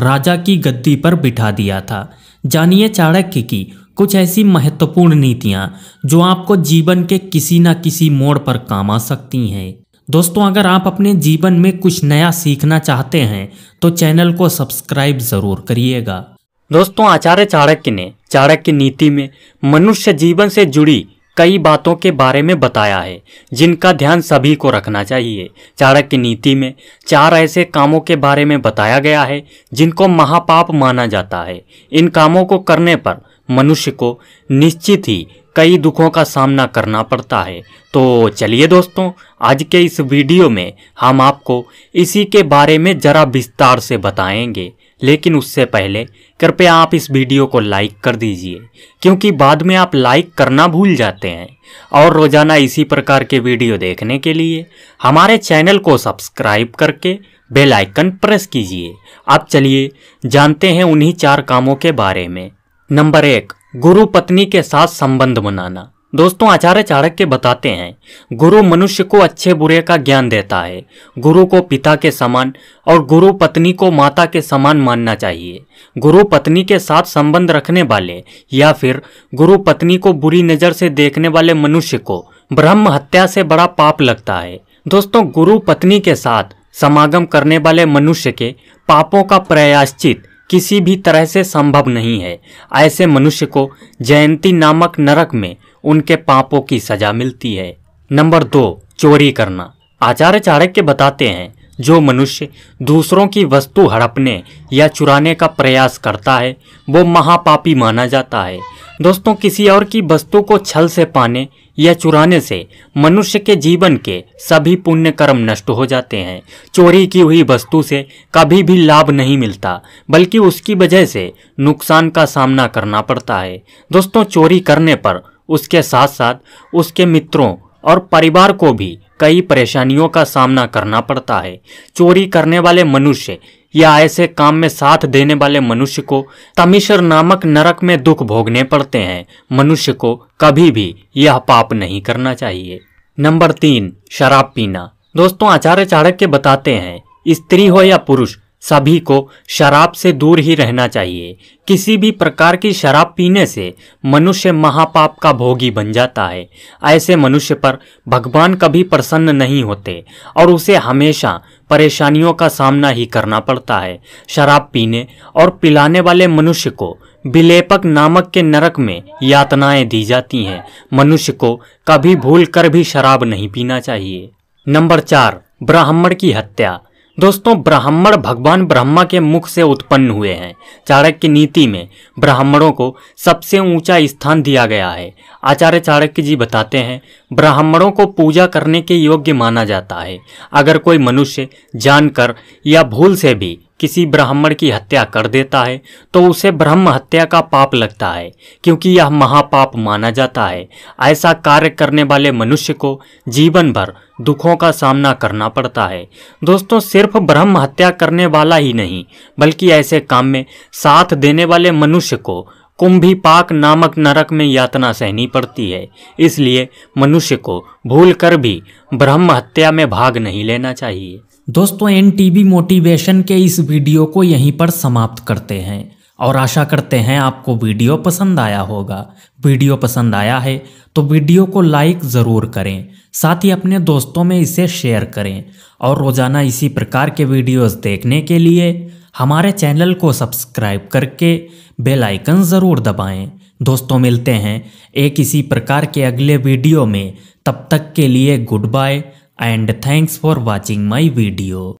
राजा की गद्दी पर बिठा दिया था जानिए चाणक्य की कुछ ऐसी महत्वपूर्ण नीतियाँ जो आपको जीवन के किसी न किसी मोड़ पर काम आ सकती हैं दोस्तों अगर आप अपने जीवन में कुछ नया सीखना चाहते हैं तो चैनल को सब्सक्राइब जरूर करिएगा दोस्तों आचार्य चाणक्य ने चाणक्य नीति में मनुष्य जीवन से जुड़ी कई बातों के बारे में बताया है जिनका ध्यान सभी को रखना चाहिए चाणक्य नीति में चार ऐसे कामों के बारे में बताया गया है जिनको महापाप माना जाता है इन कामों को करने पर मनुष्य को निश्चित ही कई दुखों का सामना करना पड़ता है तो चलिए दोस्तों आज के इस वीडियो में हम आपको इसी के बारे में ज़रा विस्तार से बताएंगे लेकिन उससे पहले कृपया आप इस वीडियो को लाइक कर दीजिए क्योंकि बाद में आप लाइक करना भूल जाते हैं और रोज़ाना इसी प्रकार के वीडियो देखने के लिए हमारे चैनल को सब्सक्राइब करके बेल आइकन प्रेस कीजिए अब चलिए जानते हैं उन्हीं चार कामों के बारे में नंबर एक गुरु पत्नी के साथ संबंध बनाना दोस्तों आचार्य चाणक्य बताते हैं गुरु मनुष्य को अच्छे बुरे का ज्ञान देता है गुरु को पिता के समान और गुरु पत्नी को माता के समान मानना चाहिए गुरु पत्नी के साथ संबंध रखने वाले या फिर गुरु पत्नी को बुरी नज़र से देखने वाले मनुष्य को ब्रह्म हत्या से बड़ा पाप लगता है दोस्तों गुरु पत्नी के साथ समागम करने वाले मनुष्य के पापों का प्रयाश्चित किसी भी तरह से संभव नहीं है ऐसे मनुष्य को जयंती नामक नरक में उनके पापों की सजा मिलती है नंबर दो चोरी करना आचार्य चाणक्य बताते हैं जो मनुष्य दूसरों की वस्तु हड़पने या चुराने का प्रयास करता है वो महापापी माना जाता है दोस्तों किसी और की वस्तु को छल से पाने या चुराने से मनुष्य के जीवन के सभी पुण्य कर्म नष्ट हो जाते हैं चोरी की हुई वस्तु से कभी भी लाभ नहीं मिलता बल्कि उसकी वजह से नुकसान का सामना करना पड़ता है दोस्तों चोरी करने पर उसके साथ साथ उसके मित्रों और परिवार को भी कई परेशानियों का सामना करना पड़ता है चोरी करने वाले मनुष्य या ऐसे काम में साथ देने वाले मनुष्य को तमिशर नामक नरक में दुख भोगने पड़ते हैं मनुष्य को कभी भी यह पाप नहीं करना चाहिए नंबर तीन शराब पीना दोस्तों आचार्य चाणक्य बताते हैं स्त्री हो या पुरुष सभी को शराब से दूर ही रहना चाहिए किसी भी प्रकार की शराब पीने से मनुष्य महापाप का भोगी बन जाता है ऐसे मनुष्य पर भगवान कभी प्रसन्न नहीं होते और उसे हमेशा परेशानियों का सामना ही करना पड़ता है शराब पीने और पिलाने वाले मनुष्य को विलेपक नामक के नरक में यातनाएं दी जाती हैं मनुष्य को कभी भूल कर भी शराब नहीं पीना चाहिए नंबर चार ब्राह्मण की हत्या दोस्तों ब्राह्मण भगवान ब्रह्मा के मुख से उत्पन्न हुए हैं चाणक्य नीति में ब्राह्मणों को सबसे ऊंचा स्थान दिया गया है आचार्य चाणक्य जी बताते हैं ब्राह्मणों को पूजा करने के योग्य माना जाता है अगर कोई मनुष्य जानकर या भूल से भी किसी ब्राह्मण की हत्या कर देता है तो उसे ब्रह्म हत्या का पाप लगता है क्योंकि यह महापाप माना जाता है ऐसा कार्य करने वाले मनुष्य को जीवन भर दुखों का सामना करना पड़ता है दोस्तों सिर्फ ब्रह्म हत्या करने वाला ही नहीं बल्कि ऐसे काम में साथ देने वाले मनुष्य को कुंभी पाक नामक नरक में यातना सहनी पड़ती है इसलिए मनुष्य को भूल कर भी ब्रह्म हत्या में भाग नहीं लेना चाहिए दोस्तों एन मोटिवेशन के इस वीडियो को यहीं पर समाप्त करते हैं और आशा करते हैं आपको वीडियो पसंद आया होगा वीडियो पसंद आया है तो वीडियो को लाइक ज़रूर करें साथ ही अपने दोस्तों में इसे शेयर करें और रोज़ाना इसी प्रकार के वीडियोस देखने के लिए हमारे चैनल को सब्सक्राइब करके बेल आइकन ज़रूर दबाएं। दोस्तों मिलते हैं एक इसी प्रकार के अगले वीडियो में तब तक के लिए goodbye and thanks for watching my video